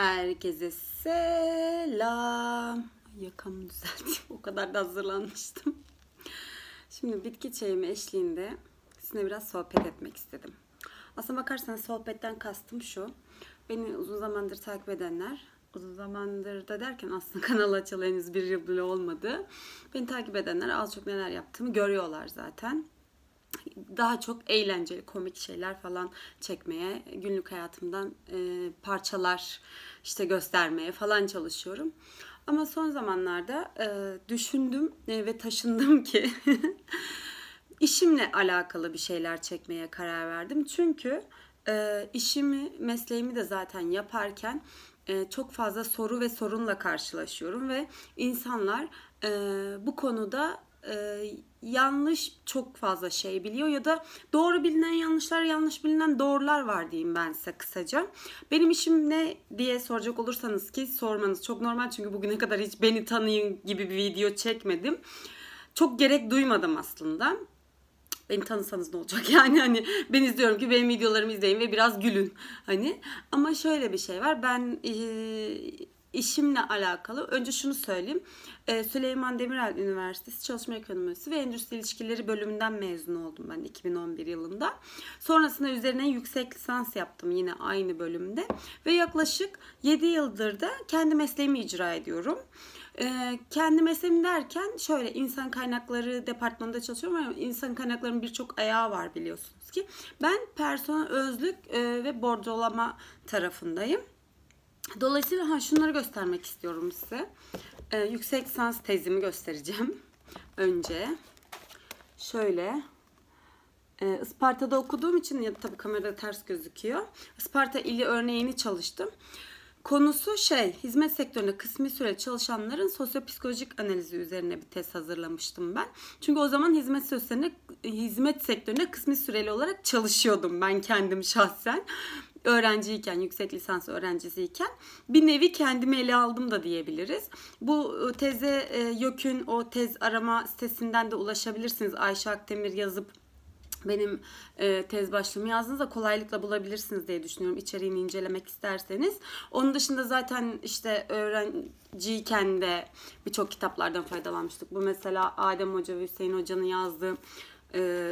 Herkese selam. Yakamı düzelteyim. O kadar da hazırlanmıştım. Şimdi bitki çayımı eşliğinde sizinle biraz sohbet etmek istedim. Aslına bakarsanız sohbetten kastım şu. Beni uzun zamandır takip edenler, uzun zamandır da derken aslında kanal açılı henüz bir yıl bile olmadı. Beni takip edenler az çok neler yaptığımı görüyorlar zaten daha çok eğlenceli, komik şeyler falan çekmeye, günlük hayatımdan e, parçalar işte göstermeye falan çalışıyorum. Ama son zamanlarda e, düşündüm e, ve taşındım ki işimle alakalı bir şeyler çekmeye karar verdim. Çünkü e, işimi, mesleğimi de zaten yaparken e, çok fazla soru ve sorunla karşılaşıyorum ve insanlar e, bu konuda e, yanlış çok fazla şey biliyor ya da doğru bilinen yanlışlar yanlış bilinen doğrular var diyeyim ben size kısaca. Benim işim ne diye soracak olursanız ki sormanız çok normal çünkü bugüne kadar hiç beni tanıyın gibi bir video çekmedim. Çok gerek duymadım aslında. Beni tanısanız ne olacak yani hani ben izliyorum ki benim videolarımı izleyin ve biraz gülün hani ama şöyle bir şey var ben ee, işimle alakalı önce şunu söyleyeyim. Ee, Süleyman Demirel Üniversitesi Çalışma Ekonomisi ve Endüstri İlişkileri bölümünden mezun oldum ben 2011 yılında. Sonrasında üzerine yüksek lisans yaptım yine aynı bölümde ve yaklaşık 7 yıldır da kendi mesleğimi icra ediyorum. Ee, kendi mesleğim derken şöyle insan kaynakları departmanında çalışıyorum ama insan kaynaklarının birçok ayağı var biliyorsunuz ki. Ben personel özlük e, ve bordrolama tarafındayım. Dolayısıyla ha, şunları göstermek istiyorum size. Ee, yüksek lisans tezimi göstereceğim. Önce şöyle e, Isparta'da okuduğum için ya tabii kamerada ters gözüküyor. Isparta ili örneğini çalıştım. Konusu şey, hizmet sektöründe kısmi süre çalışanların sosyopsikolojik analizi üzerine bir test hazırlamıştım ben. Çünkü o zaman hizmet sektöründe, hizmet sektöründe kısmi süreli olarak çalışıyordum ben kendim şahsen öğrenciyken, yüksek lisans öğrencisiyken bir nevi kendimi ele aldım da diyebiliriz. Bu ıı, teze e, YÖK'ün o tez arama sitesinden de ulaşabilirsiniz. Ayşe Akdemir yazıp benim e, tez başlığımı yazdığınızda kolaylıkla bulabilirsiniz diye düşünüyorum içeriğini incelemek isterseniz. Onun dışında zaten işte öğrenciyken de birçok kitaplardan faydalanmıştık. Bu mesela Adem Hoca ve Hüseyin Hoca'nın yazdığı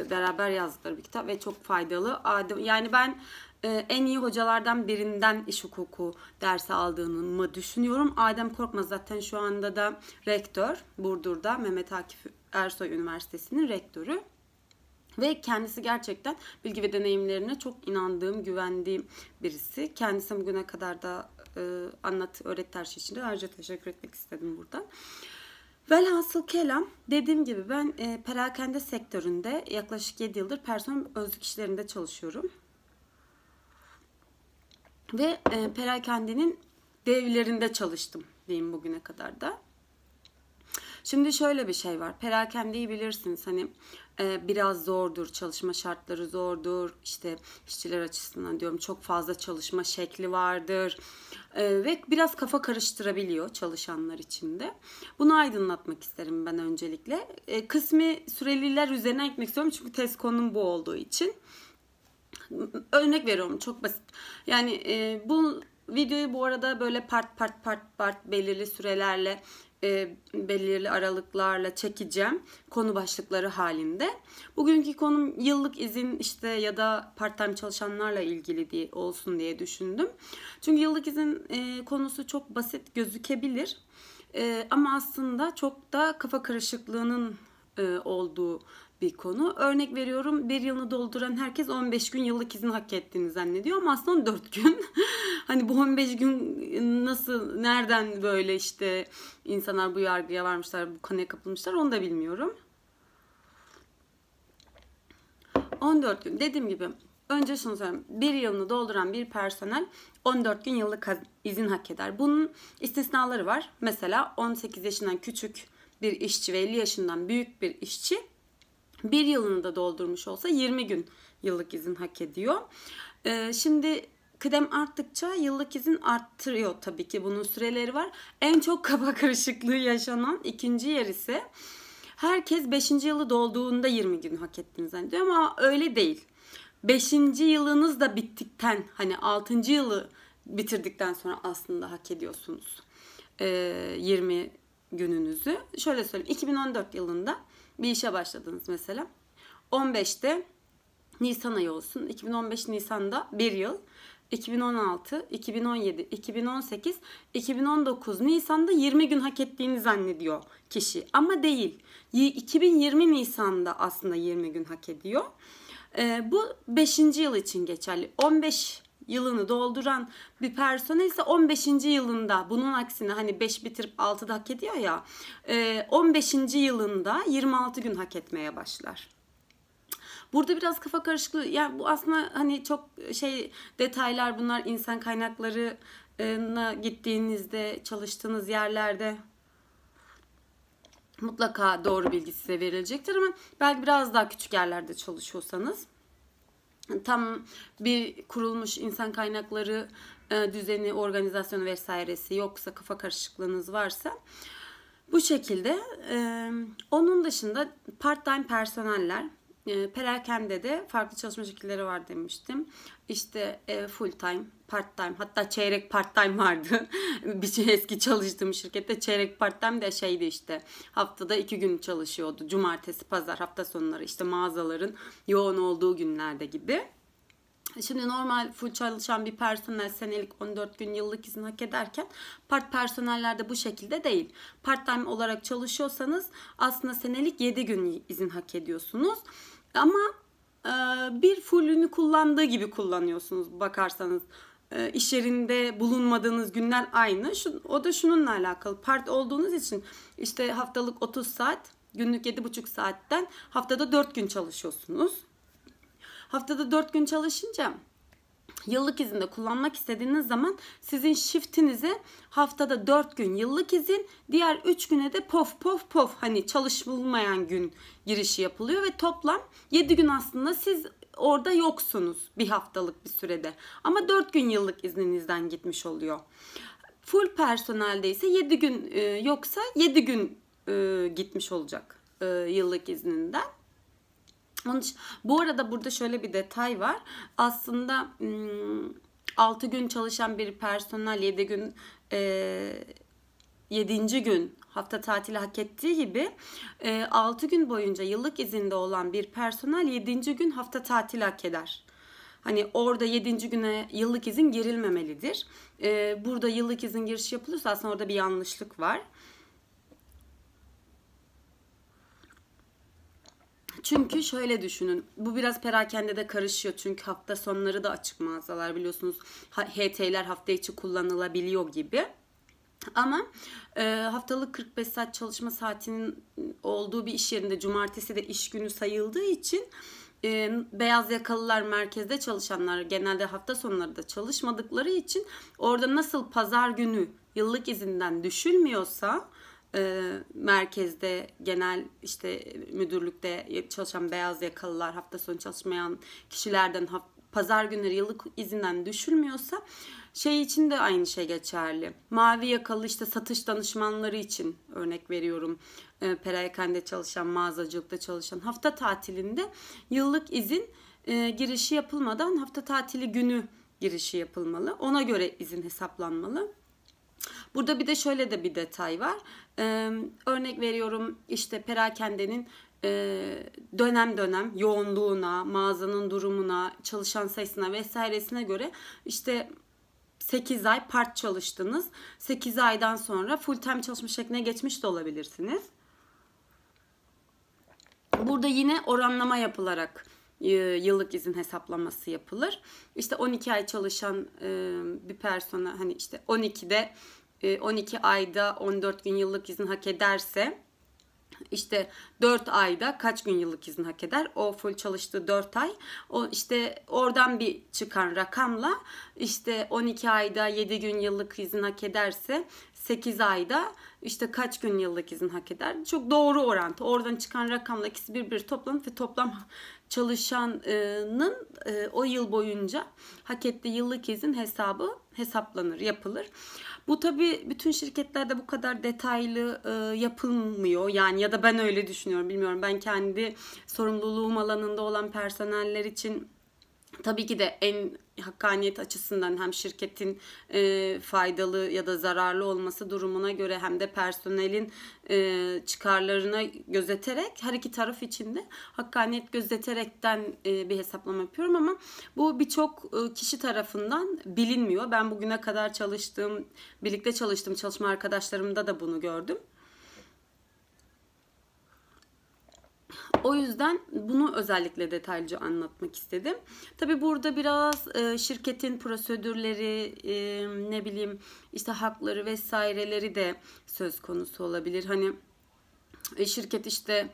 beraber yazdıkları bir kitap ve çok faydalı. Adem yani ben e, en iyi hocalardan birinden iş hukuku dersi aldığını mı düşünüyorum. Adem Korkmaz zaten şu anda da rektör Burdur'da Mehmet Akif Ersoy Üniversitesi'nin rektörü. Ve kendisi gerçekten bilgi ve deneyimlerine çok inandığım, güvendiğim birisi. Kendisi bugüne kadar da e, anlat, öğret her şey için de ayrıca teşekkür etmek istedim buradan. Velhasıl kelam dediğim gibi ben e, perakende sektöründe yaklaşık 7 yıldır personel özlük işlerinde çalışıyorum. Ve e, perakendenin devlerinde çalıştım diyeyim bugüne kadar da. Şimdi şöyle bir şey var. Perakendeyi bilirsiniz hani e, biraz zordur, çalışma şartları zordur. İşte işçiler açısından diyorum çok fazla çalışma şekli vardır. E, ve biraz kafa karıştırabiliyor çalışanlar içinde. Bunu aydınlatmak isterim ben öncelikle. E, kısmi süreliler üzerine gitmek istiyorum çünkü test konum bu olduğu için. Örnek veriyorum çok basit. Yani e, bu videoyu bu arada böyle part part part part belirli sürelerle e, belirli aralıklarla çekeceğim konu başlıkları halinde. Bugünkü konum yıllık izin işte ya da part time çalışanlarla ilgili diye olsun diye düşündüm. Çünkü yıllık izin e, konusu çok basit gözükebilir. E, ama aslında çok da kafa karışıklığının e, olduğu bir konu. Örnek veriyorum bir yılını dolduran herkes 15 gün yıllık izin hak ettiğini zannediyor ama aslında 14 gün. hani bu 15 gün nasıl, nereden böyle işte insanlar bu yargıya varmışlar, bu kanıya kapılmışlar onu da bilmiyorum. 14 gün dediğim gibi önce şunu söyleyeyim. Bir yılını dolduran bir personel 14 gün yıllık izin hak eder. Bunun istisnaları var. Mesela 18 yaşından küçük bir işçi ve 50 yaşından büyük bir işçi bir yılını da doldurmuş olsa 20 gün yıllık izin hak ediyor. Ee, şimdi kıdem arttıkça yıllık izin arttırıyor tabii ki bunun süreleri var. En çok kafa karışıklığı yaşanan ikinci yer ise herkes 5. yılı dolduğunda 20 gün hak ettiğini zannediyor ama öyle değil. 5. yılınız da bittikten hani 6. yılı bitirdikten sonra aslında hak ediyorsunuz. 20 ee, gününüzü. Şöyle söyleyeyim. 2014 yılında bir işe başladınız mesela. 15'te Nisan ayı olsun. 2015 Nisan'da bir yıl. 2016, 2017, 2018, 2019 Nisan'da 20 gün hak ettiğini zannediyor kişi. Ama değil. 2020 Nisan'da aslında 20 gün hak ediyor. Ee, bu 5. yıl için geçerli. 15 yılını dolduran bir personel ise 15. yılında bunun aksine hani 5 bitirip 6'da hak ediyor ya 15. E, yılında 26 gün hak etmeye başlar. Burada biraz kafa karışıklığı yani bu aslında hani çok şey detaylar bunlar insan kaynaklarına gittiğinizde çalıştığınız yerlerde mutlaka doğru bilgi size verilecektir ama belki biraz daha küçük yerlerde çalışıyorsanız tam bir kurulmuş insan kaynakları e, düzeni, organizasyonu vesairesi yoksa kafa karışıklığınız varsa bu şekilde. E, onun dışında part-time personeller e, perakende de farklı çalışma şekilleri var demiştim. İşte e, full time, part time hatta çeyrek part time vardı. bir şey eski çalıştığım şirkette çeyrek part time de şeydi işte haftada iki gün çalışıyordu. Cumartesi, pazar, hafta sonları işte mağazaların yoğun olduğu günlerde gibi. Şimdi normal full çalışan bir personel senelik 14 gün yıllık izin hak ederken part personellerde bu şekilde değil. Part time olarak çalışıyorsanız aslında senelik 7 gün izin hak ediyorsunuz. Ama e, bir fullünü kullandığı gibi kullanıyorsunuz bakarsanız. E, iş yerinde bulunmadığınız günler aynı. Şu, o da şununla alakalı. Part olduğunuz için işte haftalık 30 saat, günlük 7,5 saatten haftada 4 gün çalışıyorsunuz. Haftada 4 gün çalışınca yıllık izinde kullanmak istediğiniz zaman sizin shiftinizi haftada 4 gün yıllık izin, diğer 3 güne de pof pof pof hani çalışılmayan gün girişi yapılıyor ve toplam 7 gün aslında siz orada yoksunuz bir haftalık bir sürede. Ama 4 gün yıllık izninizden gitmiş oluyor. Full personelde ise 7 gün e, yoksa 7 gün e, gitmiş olacak e, yıllık izninden. Onun için, bu arada burada şöyle bir detay var. Aslında 6 gün çalışan bir personel 7 gün e, 7. gün hafta tatili hak ettiği gibi 6 gün boyunca yıllık izinde olan bir personel 7. gün hafta tatili hak eder. Hani orada 7. güne yıllık izin girilmemelidir. Burada yıllık izin girişi yapılırsa aslında orada bir yanlışlık var. Çünkü şöyle düşünün. Bu biraz perakende de karışıyor. Çünkü hafta sonları da açık mağazalar biliyorsunuz. HT'ler hafta içi kullanılabiliyor gibi. Ama e, haftalık 45 saat çalışma saatinin olduğu bir iş yerinde cumartesi de iş günü sayıldığı için e, beyaz yakalılar merkezde çalışanlar genelde hafta sonları da çalışmadıkları için orada nasıl pazar günü yıllık izinden düşülmüyorsa e, merkezde genel işte müdürlükte çalışan beyaz yakalılar hafta sonu çalışmayan kişilerden hafta pazar günleri yıllık izinden düşülmüyorsa şey için de aynı şey geçerli. Mavi yakalı işte satış danışmanları için örnek veriyorum. E, perakende çalışan, mağazacılıkta çalışan hafta tatilinde yıllık izin e, girişi yapılmadan hafta tatili günü girişi yapılmalı. Ona göre izin hesaplanmalı. Burada bir de şöyle de bir detay var. Ee, örnek veriyorum işte perakendenin e, dönem dönem yoğunluğuna, mağazanın durumuna, çalışan sayısına vesairesine göre işte 8 ay part çalıştınız. 8 aydan sonra full time çalışma şekline geçmiş de olabilirsiniz. Burada yine oranlama yapılarak e, yıllık izin hesaplaması yapılır. İşte 12 ay çalışan e, bir persona hani işte 12'de 12 e, ayda 14 gün yıllık izin hak ederse işte 4 ayda kaç gün yıllık izin hak eder? O full çalıştığı 4 ay. O işte oradan bir çıkan rakamla işte 12 ayda 7 gün yıllık izin hak ederse 8 ayda işte kaç gün yıllık izin hak eder? Çok doğru orantı. Oradan çıkan rakamla ikisi birbiri toplanıp ve toplam çalışanın e, o yıl boyunca hak ettiği yıllık izin hesabı hesaplanır, yapılır. Bu tabi bütün şirketlerde bu kadar detaylı e, yapılmıyor. Yani ya da ben öyle düşünüyorum bilmiyorum. Ben kendi sorumluluğum alanında olan personeller için tabii ki de en hakkaniyet açısından hem şirketin e, faydalı ya da zararlı olması durumuna göre hem de personelin e, çıkarlarına gözeterek her iki taraf içinde hakkaniyet gözeterekten e, bir hesaplama yapıyorum ama bu birçok e, kişi tarafından bilinmiyor. Ben bugüne kadar çalıştığım, birlikte çalıştığım çalışma arkadaşlarımda da bunu gördüm. O yüzden bunu özellikle detaylıca anlatmak istedim. Tabi burada biraz e, şirketin prosedürleri, e, ne bileyim işte hakları vesaireleri de söz konusu olabilir. Hani e, şirket işte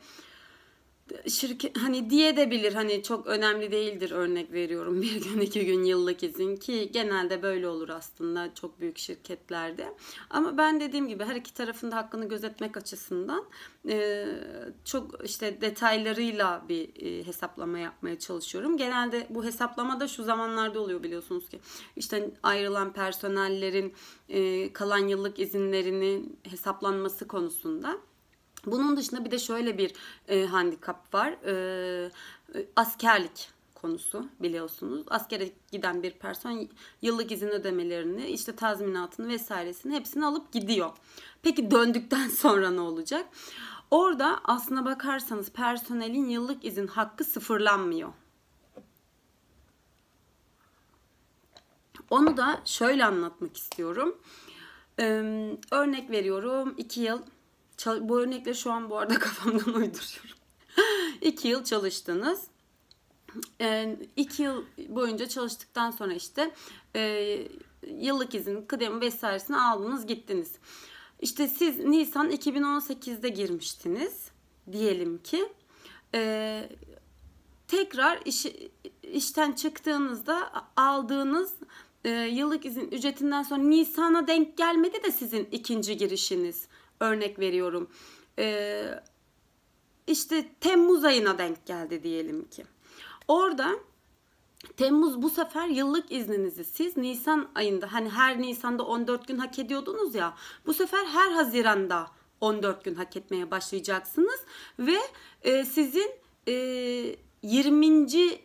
şirket hani diye de bilir hani çok önemli değildir örnek veriyorum bir gün iki gün yıllık izin ki genelde böyle olur aslında çok büyük şirketlerde ama ben dediğim gibi her iki tarafında hakkını gözetmek açısından çok işte detaylarıyla bir hesaplama yapmaya çalışıyorum genelde bu hesaplama da şu zamanlarda oluyor biliyorsunuz ki işte ayrılan personellerin kalan yıllık izinlerinin hesaplanması konusunda bunun dışında bir de şöyle bir e, handikap var. E, e, askerlik konusu biliyorsunuz. Askere giden bir person yıllık izin ödemelerini, işte tazminatını vesairesini hepsini alıp gidiyor. Peki döndükten sonra ne olacak? Orada aslına bakarsanız personelin yıllık izin hakkı sıfırlanmıyor. Onu da şöyle anlatmak istiyorum. Ee, örnek veriyorum 2 yıl bu örnekle şu an bu arada kafamdan uyduruyorum. İki yıl çalıştınız. E, iki yıl boyunca çalıştıktan sonra işte e, yıllık izin, kıdemi vesairesini aldınız gittiniz. İşte siz Nisan 2018'de girmiştiniz diyelim ki. E, tekrar iş, işten çıktığınızda aldığınız e, yıllık izin ücretinden sonra Nisan'a denk gelmedi de sizin ikinci girişiniz örnek veriyorum. E, işte Temmuz ayına denk geldi diyelim ki. Orada Temmuz bu sefer yıllık izninizi siz Nisan ayında hani her Nisan'da 14 gün hak ediyordunuz ya bu sefer her Haziran'da 14 gün hak etmeye başlayacaksınız ve e, sizin e, 20.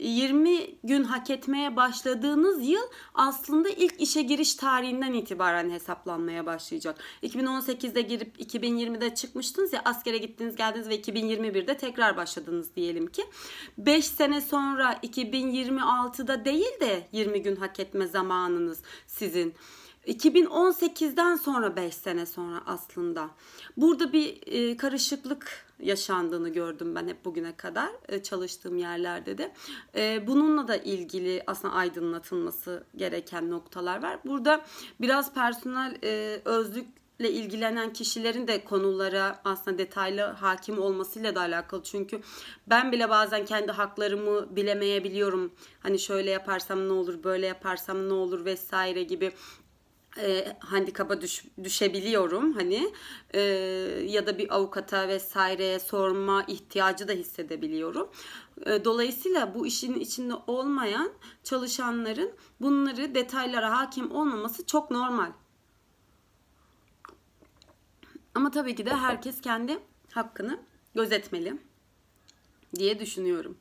20 gün hak etmeye başladığınız yıl aslında ilk işe giriş tarihinden itibaren hesaplanmaya başlayacak. 2018'de girip 2020'de çıkmıştınız ya askere gittiniz geldiniz ve 2021'de tekrar başladınız diyelim ki. 5 sene sonra 2026'da değil de 20 gün hak etme zamanınız sizin. 2018'den sonra 5 sene sonra aslında. Burada bir e, karışıklık yaşandığını gördüm ben hep bugüne kadar e, çalıştığım yerlerde de. E, bununla da ilgili aslında aydınlatılması gereken noktalar var. Burada biraz personel e, özlük ile ilgilenen kişilerin de konulara aslında detaylı hakim olmasıyla da alakalı. Çünkü ben bile bazen kendi haklarımı bilemeyebiliyorum. Hani şöyle yaparsam ne olur, böyle yaparsam ne olur vesaire gibi e, handikaba düş, düşebiliyorum hani e, ya da bir avukata vesaire sorma ihtiyacı da hissedebiliyorum. E, dolayısıyla bu işin içinde olmayan çalışanların bunları detaylara hakim olmaması çok normal. Ama tabii ki de herkes kendi hakkını gözetmeli diye düşünüyorum.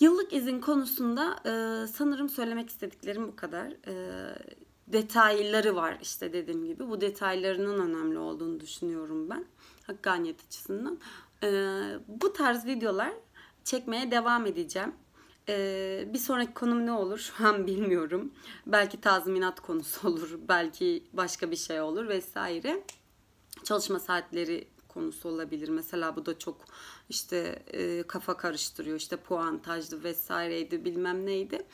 Yıllık izin konusunda e, sanırım söylemek istediklerim bu kadar. E, detayları var işte dediğim gibi. Bu detaylarının önemli olduğunu düşünüyorum ben hakkaniyet açısından. Ee, bu tarz videolar çekmeye devam edeceğim. Ee, bir sonraki konum ne olur şu an bilmiyorum. Belki tazminat konusu olur, belki başka bir şey olur vesaire. Çalışma saatleri konusu olabilir. Mesela bu da çok işte e, kafa karıştırıyor. İşte puantajdı vesaireydi bilmem neydi.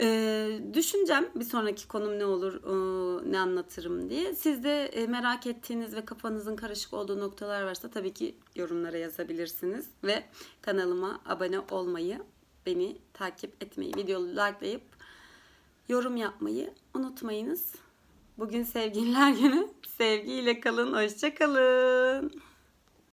Ee, düşüncem bir sonraki konum ne olur, e, ne anlatırım diye. Siz de e, merak ettiğiniz ve kafanızın karışık olduğu noktalar varsa tabii ki yorumlara yazabilirsiniz. Ve kanalıma abone olmayı, beni takip etmeyi, videoyu likelayıp yorum yapmayı unutmayınız. Bugün sevgililer günü. Sevgiyle kalın, hoşçakalın. kalın.